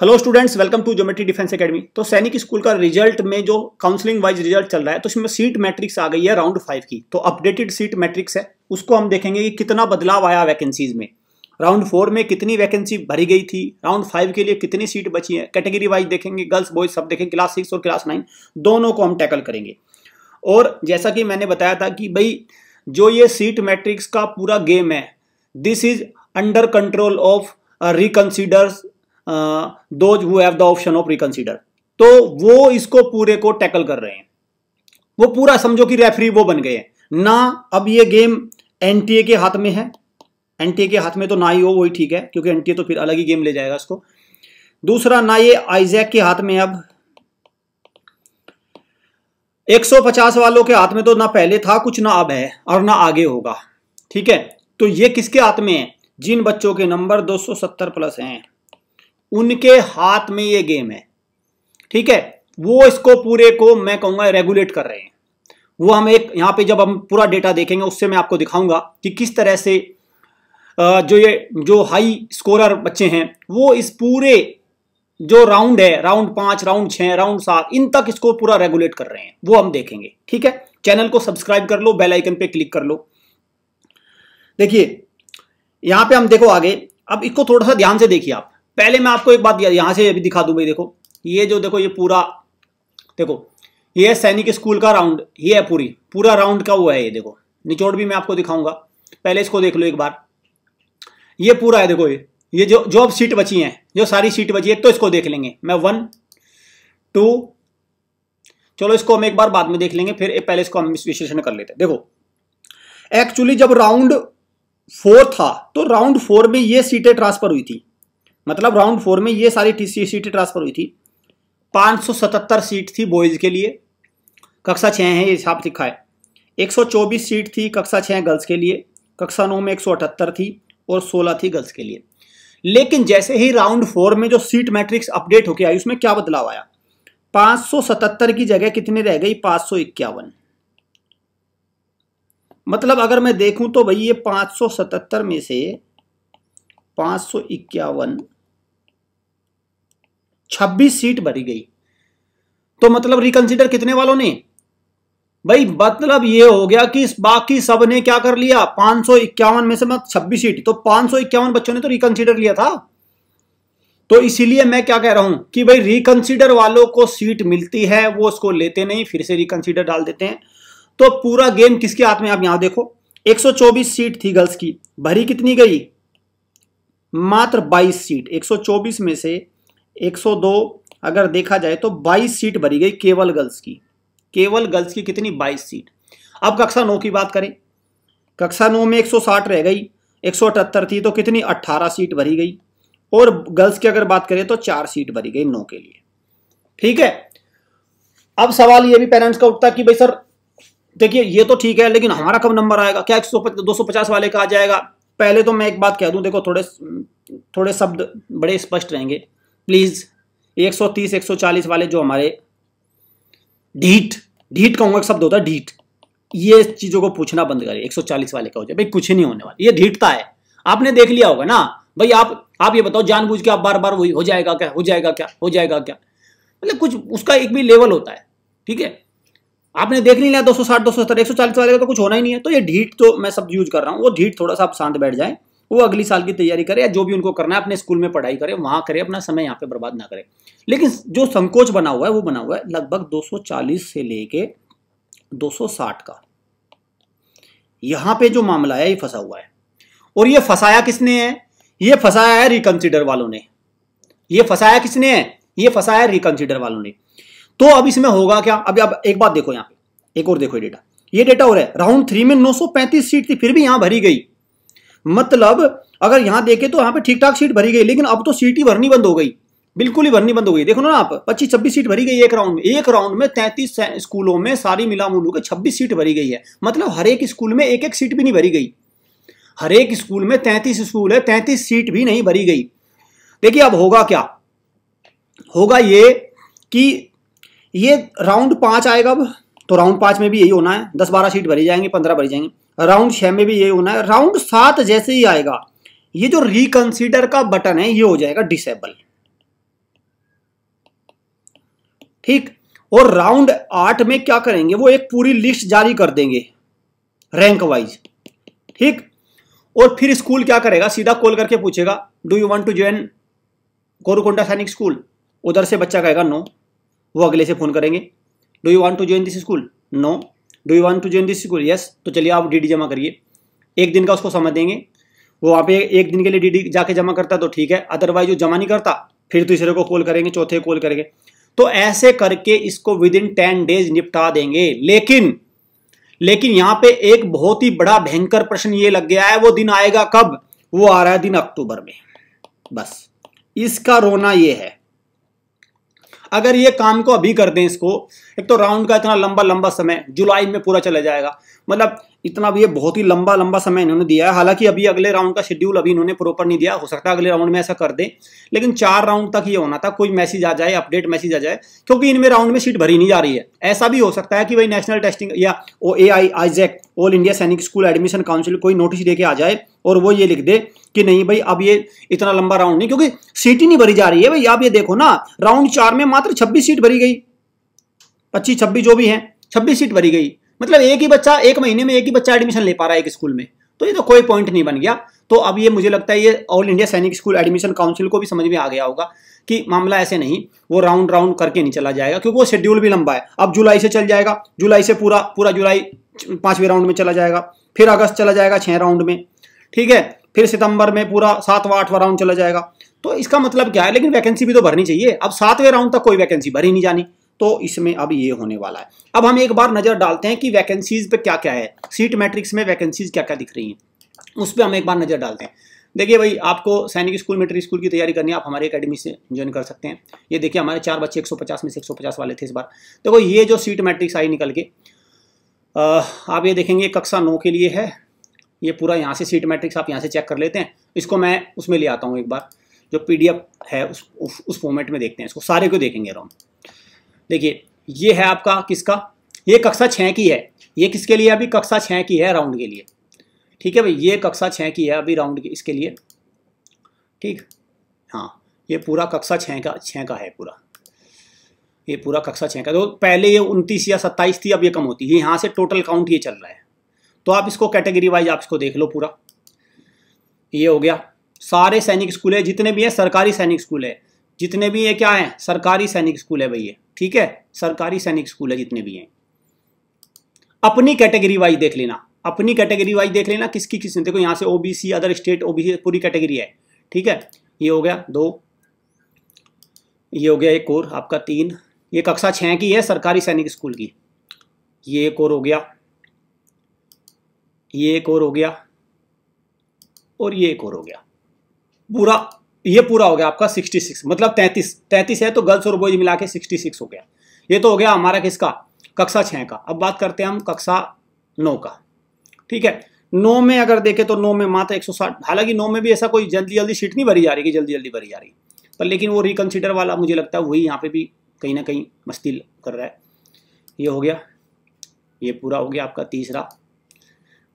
hello students welcome to geometry defence academy तो Sainik school का result में जो काउंसलिंग वाइज रिजल्ट चल रहा है तो इसमें सीट मैट्रिक्स आ गई है राउंड फाइव की तो अपडेटेड सीट मैट्रिक्स है उसको हम देखेंगे कि कितना बदलाव आया वैकेंसीज में राउंड फोर में कितनी वैकेंसी भरी गई थी राउंड फाइव के लिए कितनी सीट बची है कैटेगरी वाइज देखेंगे गर्ल्स बॉयज सब देखेंगे क्लास सिक्स और क्लास नाइन दोनों को हम टैकल करेंगे और जैसा कि मैंने बताया था कि भाई जो ये सीट मैट्रिक्स का पूरा गेम है this is under control of reconsiders those who have the option of reconsider तो वो इसको पूरे को टैकल कर रहे हैं वो पूरा समझो कि रेफरी वो बन गए हैं ना अब ये गेम एनटीए के हाथ में है एनटीए के हाथ में तो ना ही हो वही ठीक है क्योंकि एनटीए तो फिर अलग ही गेम ले जाएगा इसको दूसरा ना ये आइजैक के हाथ में अब 150 वालों के हाथ में तो ना पहले था कुछ ना अब है और ना आगे होगा ठीक है तो ये किसके हाथ में है जिन बच्चों के नंबर 270 प्लस हैं उनके हाथ में ये गेम है ठीक है वो इसको पूरे को मैं कहूंगा रेगुलेट कर रहे हैं वो हम एक यहां पे जब हम पूरा डेटा देखेंगे उससे मैं आपको दिखाऊंगा कि किस तरह से जो ये जो हाई स्कोरर बच्चे हैं वो इस पूरे जो राउंड है राउंड पांच राउंड छह राउंड सात इन तक इसको पूरा रेगुलेट कर रहे हैं वो हम देखेंगे ठीक है चैनल को सब्सक्राइब कर लो बेल आइकन पे क्लिक कर लो देखिए यहां पे हम देखो आगे अब इसको थोड़ा सा ध्यान से देखिए आप पहले मैं आपको एक बात यहां से अभी दिखा दूं भाई देखो ये जो देखो ये पूरा देखो ये सैनिक स्कूल का राउंड ये है पूरी पूरा राउंड का हुआ है ये देखो निचोड़ भी मैं आपको दिखाऊंगा पहले इसको देख लो एक बार ये पूरा है देखो ये ये जो जो अब सीट बची है जो सारी सीट बची है तो इसको देख लेंगे मैं वन टू चलो इसको हम एक बार बाद में देख लेंगे फिर पहले इसको हम विश्लेषण कर लेते हैं देखो एक्चुअली जब राउंड फोर था तो राउंड फोर में ये सीटें ट्रांसफर हुई थी मतलब राउंड फोर में ये सारी टी सीटें ट्रांसफ़र हुई थी 577 सीट थी बॉयज़ के लिए कक्षा छः है ये हिसाब लिखा है 124 सीट थी कक्षा छः गर्ल्स के लिए कक्षा नौ में एक थी और 16 थी गर्ल्स के लिए लेकिन जैसे ही राउंड फोर में जो सीट मैट्रिक्स अपडेट होके आई उसमें क्या बदलाव आया 577 की जगह कितनी रह गई पाँच मतलब अगर मैं देखूं तो भाई ये 577 में से पाँच 26 सीट भरी गई तो मतलब रिकंसिडर कितने वालों ने भाई मतलब ये हो गया कि बाकी सब ने क्या कर लिया पांच में से मत छब्बीस सीट तो पांच बच्चों ने तो रिकंसिडर लिया था तो इसीलिए मैं क्या कह रहा हूं कि भाई रिकंसिडर वालों को सीट मिलती है वो उसको लेते नहीं फिर से रिकंसिडर डाल देते हैं तो पूरा गेम किसके हाथ में आप यहां देखो 124 सीट थी गर्ल्स की भरी कितनी गई मात्र 22 सीट 124 में से 102 अगर देखा जाए तो 22 सीट भरी गई केवल गर्ल्स की केवल गर्ल्स की कितनी 22 सीट अब कक्षा नौ की बात करें कक्षा नौ में 160 रह गई एक थी तो कितनी 18 सीट भरी गई और गर्ल्स की अगर बात करें तो चार सीट भरी गई नौ के लिए ठीक है अब सवाल ये भी पेरेंट्स का उठता कि भाई सर देखिए ये तो ठीक है लेकिन हमारा कब नंबर आएगा क्या एक सौ दो सौ पचास वाले का आ जाएगा पहले तो मैं एक बात कह दूं देखो थोड़े थोड़े शब्द बड़े स्पष्ट रहेंगे प्लीज़ 130 140 वाले जो हमारे ढीट ढीट कहूंगा एक शब्द होता है ढीट ये चीज़ों को पूछना बंद करें 140 वाले का हो जाए भाई कुछ ही नहीं होने वाला ये ढीटता है आपने देख लिया होगा ना भाई आप आप ये बताओ जानबूझ के आप बार बार वही हो जाएगा क्या हो जाएगा क्या हो जाएगा क्या मतलब कुछ उसका एक भी लेवल होता है ठीक है आपने देख नहीं लिया दो सौ साठ दो सौ सत्तर एक सौ चालीस वाले का तो कुछ होना ही नहीं है तो ये ढीट तो मैं सब यूज कर रहा हूँ वो ढीट थोड़ा सा आप शांत बैठ जाए वो अगली साल की तैयारी करें या जो भी उनको करना है अपने स्कूल में पढ़ाई करें वहाँ करें अपना समय यहाँ पे बर्बाद ना करें लेकिन जो संकोच बना हुआ है वो बना हुआ है लगभग 240 से लेके 260 का यहाँ पे जो मामला है ये फंसा हुआ है और ये फंसाया किसने है ये फंसाया है रिकंसिडर वालों ने ये फंसाया किसने है ये फंसाया है रिकंसिडर वालों ने तो अब इसमें होगा क्या अभी अब एक बात देखो यहाँ पे एक और देखो ये डेटा ये डेटा हो रहा है राउंड थ्री में 935 सीट थी फिर भी यहाँ भरी गई मतलब अगर यहां देखें तो यहां पे ठीक ठाक सीट भरी गई लेकिन अब तो सीट ही भरनी बंद हो गई बिल्कुल ही भरनी बंद हो गई देखो ना आप पच्चीस छब्बीस सीट भरी गई एक राउंड में एक राउंड में तैंतीस स्कूलों में सारी मिला मुलू के छब्बीस सीट भरी गई है मतलब हर एक स्कूल में एक एक सीट भी नहीं भरी गई हर एक स्कूल में तैंतीस स्कूल है तैंतीस सीट भी नहीं भरी गई देखिए अब होगा क्या होगा ये कि ये राउंड पांच आएगा अब तो राउंड पांच में भी यही होना है दस बारह सीट भरी जाएंगी पंद्रह भरी जाएंगी राउंड छः में भी ये होना है राउंड सात जैसे ही आएगा ये जो रिकंसीडर का बटन है ये हो जाएगा डिसेबल ठीक और राउंड आठ में क्या करेंगे वो एक पूरी लिस्ट जारी कर देंगे रैंक वाइज ठीक और फिर स्कूल क्या करेगा सीधा कॉल करके पूछेगा do you want to join Gorukonda Sainik school उधर से बच्चा कहेगा नो वो अगले से फोन करेंगे do you want to join this school no do you want to join this school yes तो चलिए आप डी जमा करिए एक दिन का उसको समय देंगे वो वहाँ पे एक दिन के लिए डीडी जाके जमा करता तो ठीक है अदरवाइज जो जमा नहीं करता फिर दूसरे तो को कॉल करेंगे चौथे कॉल करेंगे तो ऐसे करके इसको विद इन टेन डेज निपटा देंगे लेकिन लेकिन यहाँ पे एक बहुत ही बड़ा भयंकर प्रश्न ये लग गया है वो दिन आएगा कब वो आ रहा है दिन अक्टूबर में बस इसका रोना ये है अगर ये काम को अभी कर दें इसको एक तो राउंड का इतना लंबा लंबा समय जुलाई में पूरा चला जाएगा मतलब इतना भी ये बहुत ही लंबा लंबा समय इन्होंने दिया है हालांकि अभी अगले राउंड का शेड्यूल अभी इन्होंने प्रॉपर नहीं दिया हो सकता है अगले राउंड में ऐसा कर दें लेकिन चार राउंड तक ये होना था कोई मैसेज आ जाए अपडेट मैसेज आ जाए क्योंकि इनमें राउंड में सीट भरी नहीं जा रही है ऐसा भी हो सकता है कि भाई नेशनल टेस्टिंग या ओ ए आई all India Sainik school admission council कोई नोटिस दे आ जाए और वो ये लिख दे कि नहीं भाई अब ये इतना लंबा राउंड नहीं क्योंकि सीट ही नहीं भरी जा रही है भाई आप ये देखो ना राउंड चार में मात्र छब्बीस सीट भरी गई पच्चीस छब्बीस जो भी है छब्बीस सीट भरी गई मतलब एक ही बच्चा एक महीने में एक ही बच्चा एडमिशन ले पा रहा है एक स्कूल में तो ये तो कोई पॉइंट नहीं बन गया तो अब ये मुझे लगता है ये all India Sainik school admission council को भी समझ में आ गया होगा कि मामला ऐसे नहीं वो राउंड राउंड करके नहीं चला जाएगा क्योंकि वो शेड्यूल भी लंबा है अब जुलाई से चल जाएगा जुलाई से पूरा पूरा जुलाई पांचवें राउंड में चला जाएगा फिर अगस्त चला जाएगा छह राउंड में ठीक है फिर सितंबर में पूरा सातवां आठवां राउंड चला जाएगा तो इसका मतलब क्या है लेकिन वैकेंसी भी तो भरनी चाहिए अब सातवें राउंड तक कोई वैकेंसी भरी नहीं जानी तो इसमें अब ये होने वाला है अब हम एक बार नज़र डालते हैं कि वैकेंसीज़ पे क्या क्या है सीट मैट्रिक्स में वैकेंसीज़ क्या क्या दिख रही हैं उस पर हम एक बार नज़र डालते हैं देखिए भाई आपको सैनिक स्कूल मेट्रिक स्कूल की तैयारी करनी है आप हमारे अकेडमी से ज्वाइन कर सकते हैं ये देखिए हमारे चार बच्चे एक में से एक वाले थे इस बार देखो ये जो सीट मैट्रिक्स आई निकल के आप ये देखेंगे कक्षा नौ के लिए है ये पूरा यहाँ से सीट मैट्रिक्स आप यहाँ से चेक कर लेते हैं इसको मैं उसमें ले आता हूँ एक बार जो पी है उस उस, उस फॉर्मेट में देखते हैं इसको सारे को देखेंगे रोम देखिए ये है आपका किसका ये कक्षा छः की है ये किसके लिए अभी कक्षा छः की है राउंड के लिए ठीक है भाई ये कक्षा छः की है अभी राउंड के इसके लिए ठीक हाँ ये पूरा कक्षा छः का छः का है पूरा ये पूरा कक्षा छः का तो पहले ये उनतीस या सत्ताईस थी अब ये कम होती है यहाँ से टोटल काउंट ये चल रहा है तो आप इसको कैटेगरी वाइज आप इसको देख लो पूरा ये हो गया सारे सैनिक स्कूल है जितने भी हैं सरकारी सैनिक स्कूल है जितने भी ये क्या है सरकारी सैनिक स्कूल है भैया ठीक है सरकारी सैनिक स्कूल है जितने भी हैं अपनी कैटेगरी वाइज देख लेना अपनी कैटेगरी वाइज देख लेना किसकी किसने देखो यहां से ओबीसी अदर स्टेट ओबीसी पूरी कैटेगरी है ठीक है ये हो गया दो ये हो गया एक और आपका तीन ये कक्षा छह की है सरकारी सैनिक स्कूल की ये एक और हो गया ये एक और हो गया और ये एक और हो गया पूरा ये पूरा हो गया आपका 66 मतलब 33 33 है तो गर्ल्स और बॉयज मिला के सिक्सटी हो गया ये तो हो गया हमारा किसका कक्षा छः का अब बात करते हैं हम कक्षा नौ का ठीक है नौ में अगर देखें तो नौ में मात्र 160 हालांकि नौ में भी ऐसा कोई जल्दी जल्दी सीट नहीं भरी जा रही कि जल्दी जल्दी भरी जा रही पर लेकिन वो रिकन्सिडर वाला मुझे लगता है वही यहाँ पे भी कहीं ना कहीं मस्ती कर रहा है ये हो गया ये पूरा हो गया आपका तीसरा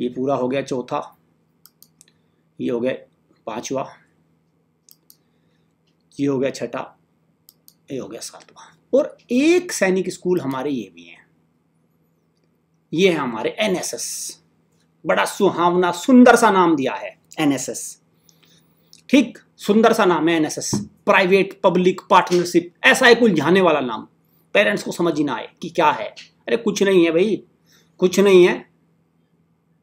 ये पूरा हो गया चौथा ये हो गया पाँचवा ये हो गया छठा ये हो गया सातवा और एक सैनिक स्कूल हमारे ये भी हैं ये है हमारे एनएसएस बड़ा सुहावना सुंदर सा नाम दिया है एनएसएस ठीक सुंदर सा नाम है एनएसएस प्राइवेट पब्लिक पार्टनरशिप ऐसा है कुछ जाने वाला नाम पेरेंट्स को समझ ही ना आए कि क्या है अरे कुछ नहीं है भाई कुछ नहीं है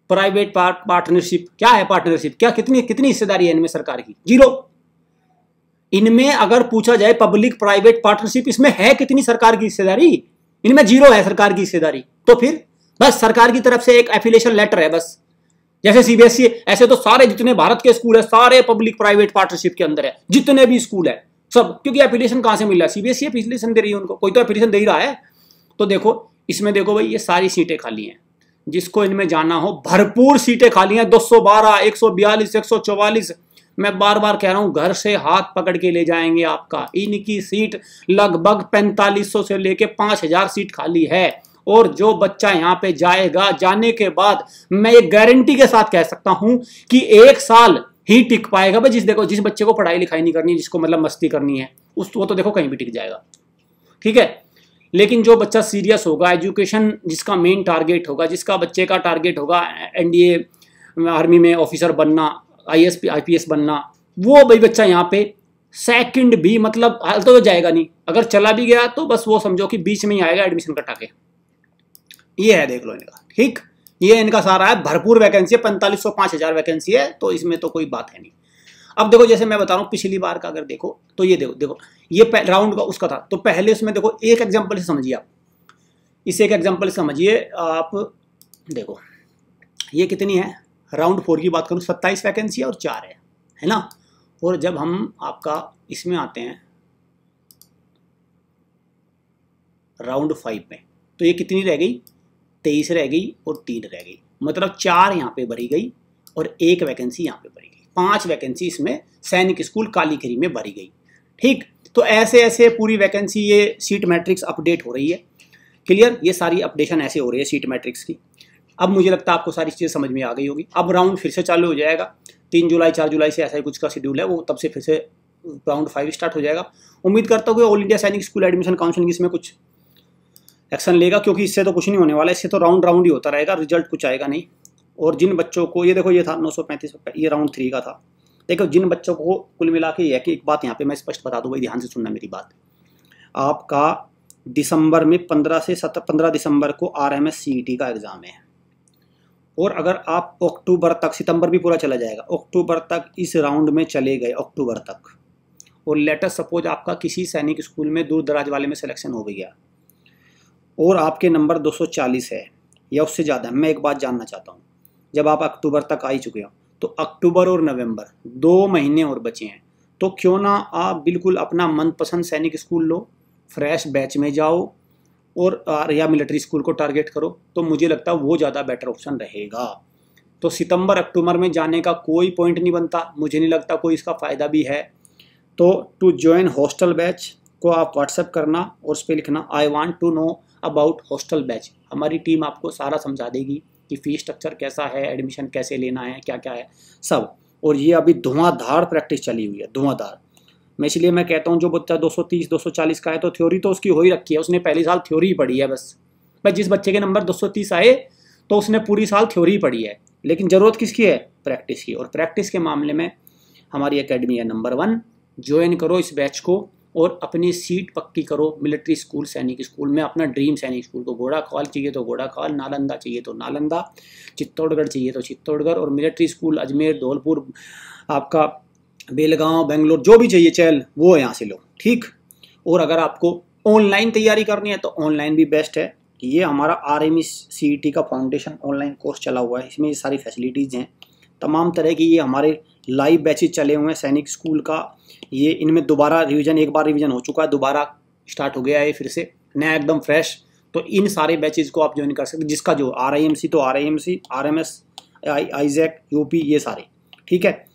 प्राइवेट पार्टनरशिप क्या है पार्टनरशिप क्या कितनी कितनी हिस्सेदारी है इनमें सरकार की जीरो इनमें अगर पूछा जाए पब्लिक प्राइवेट पार्टनरशिप इसमें है कितनी सरकार की हिस्सेदारी इनमें जीरो है सरकार की हिस्सेदारी तो फिर बस सरकार की तरफ से एक एफिलेशन लेटर है बस जैसे सीबीएसई e, ऐसे तो सारे जितने भारत के स्कूल है सारे पब्लिक प्राइवेट पार्टनरशिप के अंदर है जितने भी स्कूल है सब क्योंकि एफिलेशन कहां से मिल रहा है सीबीएसई एफिलेशन e दे रही है उनको कोई तो एफिलेशन दे ही रहा है तो देखो इसमें देखो भाई ये सारी सीटें खाली हैं जिसको इनमें जाना हो भरपूर सीटें खाली हैं 212, 142, 144 मैं बार बार कह रहा हूं घर से हाथ पकड़ के ले जाएंगे आपका इनकी सीट लगभग पैंतालीस सौ से लेके पांच हजार सीट खाली है और जो बच्चा यहाँ पे जाएगा जाने के बाद मैं एक गारंटी के साथ कह सकता हूं कि एक साल ही टिक पाएगा भाई जिस देखो जिस बच्चे को पढ़ाई लिखाई नहीं करनी जिसको मतलब मस्ती करनी है उस वो तो देखो कहीं भी टिक जाएगा ठीक है लेकिन जो बच्चा सीरियस होगा एजुकेशन जिसका मेन टारगेट होगा जिसका बच्चे का टारगेट होगा एनडीए आर्मी में ऑफिसर बनना आईएसपी आईपीएस बनना वो भाई बच्चा यहाँ पे सेकंड भी मतलब हाल तो जाएगा नहीं अगर चला भी गया तो बस वो समझो कि बीच में ही आएगा एडमिशन कटा के ये है देख लो इनका ठीक ये इनका सारा है भरपूर वैकेंसी है पैंतालीस सौ पांच हज़ार वैकेंसी है तो इसमें तो कोई बात है नहीं अब देखो जैसे मैं बता रहा हूँ पिछली बार का अगर देखो तो ये देखो देखो ये राउंड का उसका था तो पहले उसमें देखो एक एग्जाम्पल से समझिए आप इसे एक एग्जाम्पल समझिए आप देखो ये कितनी है राउंड फोर की बात करूँ सत्ताईस वैकेंसी और चार है है ना और जब हम आपका इसमें आते हैं राउंड फाइव में तो ये कितनी रह गई तेईस रह गई और तीन रह गई मतलब चार यहाँ पे भरी गई और एक वैकेंसी यहाँ पे भरी गई पांच वैकेंसी इसमें सैनिक स्कूल कालीगिरी में भरी गई ठीक तो ऐसे ऐसे पूरी वैकेंसी ये सीट मैट्रिक्स अपडेट हो रही है क्लियर ये सारी अपडेशन ऐसे हो रही है सीट मैट्रिक्स की अब मुझे लगता है आपको सारी चीज़ें समझ में आ गई होगी अब राउंड फिर से चालू हो जाएगा तीन जुलाई चार जुलाई से ऐसा ही कुछ का शेड्यूल है वो तब से फिर से राउंड फाइव स्टार्ट हो जाएगा उम्मीद करता हूँ कि all India Sainik school admission council इसमें कुछ एक्शन लेगा क्योंकि इससे तो कुछ नहीं होने वाला इससे तो राउंड राउंड ही होता रहेगा रिजल्ट कुछ आएगा नहीं और जिन बच्चों को ये देखो ये था नौ सौ पैंतीस ये राउंड थ्री का था देखो जिन बच्चों को कुल मिला के यह कि एक बात यहाँ पे मैं स्पष्ट बता दूँ भाई ध्यान से सुनना मेरी बात आपका दिसंबर में पंद्रह से सत्रह पंद्रह दिसंबर को R M S C E T का एग्ज़ाम है और अगर आप अक्टूबर तक सितंबर भी पूरा चला जाएगा अक्टूबर तक इस राउंड में चले गए अक्टूबर तक और लेटर सपोज आपका किसी सैनिक स्कूल में दूर दराज वाले में सिलेक्शन हो गया और आपके नंबर 240 है या उससे ज़्यादा मैं एक बात जानना चाहता हूँ जब आप अक्टूबर तक आ ही चुके हो तो अक्टूबर और नवंबर दो महीने और बचे हैं तो क्यों ना आप बिल्कुल अपना मनपसंद सैनिक स्कूल लो फ्रेश बैच में जाओ और या मिलिट्री स्कूल को टारगेट करो तो मुझे लगता है वो ज़्यादा बेटर ऑप्शन रहेगा तो सितंबर अक्टूबर में जाने का कोई पॉइंट नहीं बनता मुझे नहीं लगता कोई इसका फ़ायदा भी है तो टू ज्वाइन हॉस्टल बैच को आप व्हाट्सएप करना और उस पर लिखना I want to know about hostel batch हमारी टीम आपको सारा समझा देगी कि फ़ी स्ट्रक्चर कैसा है एडमिशन कैसे लेना है क्या क्या है सब और ये अभी धुआंधार प्रैक्टिस चली हुई है धुआंधार मैं इसलिए मैं कहता हूँ जो बच्चा 230 240 का है तो थ्योरी तो उसकी हो ही रखी है उसने पहले साल थ्योरी ही पढ़ी है बस बस जिस बच्चे के नंबर 230 आए तो उसने पूरी साल थ्योरी ही पढ़ी है लेकिन ज़रूरत किसकी है प्रैक्टिस की और प्रैक्टिस के मामले में हमारी अकेडमी है नंबर वन ज्वाइन करो इस बैच को और अपनी सीट पक्की करो मिलिट्री स्कूल सैनिक स्कूल में अपना ड्रीम सैनिक स्कूल को घोड़ा कॉल चाहिए तो घोड़ा कॉल नालंदा चाहिए तो नालंदा चित्तौड़गढ़ चाहिए तो चित्तौड़गढ़ और मिलिट्री स्कूल अजमेर धौलपुर आपका बेलगांव बेंगलोर जो भी चाहिए चैल वो यहाँ से लो ठीक और अगर आपको ऑनलाइन तैयारी करनी है तो ऑनलाइन भी बेस्ट है कि ये हमारा आर एम e e का फाउंडेशन ऑनलाइन कोर्स चला हुआ है इसमें ये सारी फैसिलिटीज़ हैं तमाम तरह की ये हमारे लाइव बैचेज चले हुए हैं सैनिक स्कूल का ये इनमें दोबारा रिवीजन एक बार रिवीजन हो चुका है दोबारा स्टार्ट हो गया है फिर से नया एकदम फ्रेश तो इन सारे बैचेज को आप ज्वाइन कर सकते जिसका जो आर आई एम सी तो R I M C R M S ये सारे ठीक है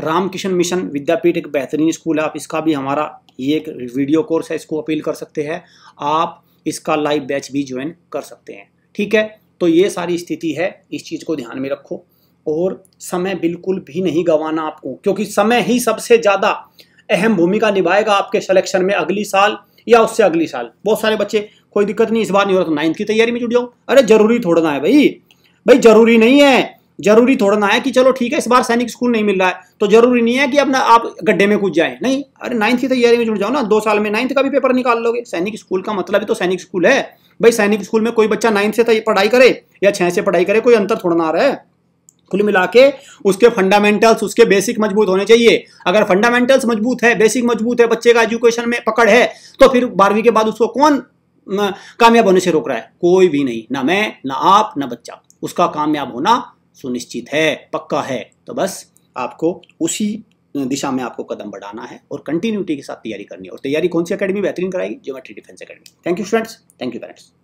रामकिशन मिशन विद्यापीठ एक बेहतरीन स्कूल है आप इसका भी हमारा ये एक वीडियो कोर्स है इसको अपील कर सकते हैं आप इसका लाइव बैच भी ज्वाइन कर सकते हैं ठीक है तो ये सारी स्थिति है इस चीज़ को ध्यान में रखो और समय बिल्कुल भी नहीं गंवाना आपको क्योंकि समय ही सबसे ज़्यादा अहम भूमिका निभाएगा आपके सिलेक्शन में अगली साल या उससे अगली साल बहुत सारे बच्चे कोई दिक्कत नहीं इस बार नहीं हो रहा तो नाइन्थ की तैयारी में जुट जाओ अरे जरूरी थोड़ा ना है भाई भाई जरूरी नहीं है जरूरी थोड़ा ना है कि चलो ठीक है इस बार सैनिक स्कूल नहीं मिल रहा है तो जरूरी नहीं है कि अपना आप गड्ढे में कूद जाए नहीं अरे नाइन्थ की तैयारी में जुड़ जाओ ना दो साल में नाइन्थ का भी पेपर निकाल लोगे सैनिक स्कूल का मतलब तो सैनिक स्कूल है भाई सैनिक स्कूल में कोई बच्चा नाइन्थ से पढ़ाई करे या छह से पढ़ाई करे कोई अंतर थोड़ा ना रहा है कुल मिला के उसके फंडामेंटल्स उसके बेसिक मजबूत होने चाहिए अगर फंडामेंटल्स मजबूत है बेसिक मजबूत है बच्चे का एजुकेशन में पकड़ है तो फिर बारहवीं के बाद उसको कौन कामयाब होने से रोक रहा है कोई भी नहीं ना मैं ना आप ना बच्चा उसका कामयाब होना सुनिश्चित है पक्का है तो बस आपको उसी दिशा में आपको कदम बढ़ाना है और कंटिन्यूटी के साथ तैयारी करनी है और तैयारी कौन सी अकेडमी बेहतरीन कराएगी geometry defence academy thank you students thank you parents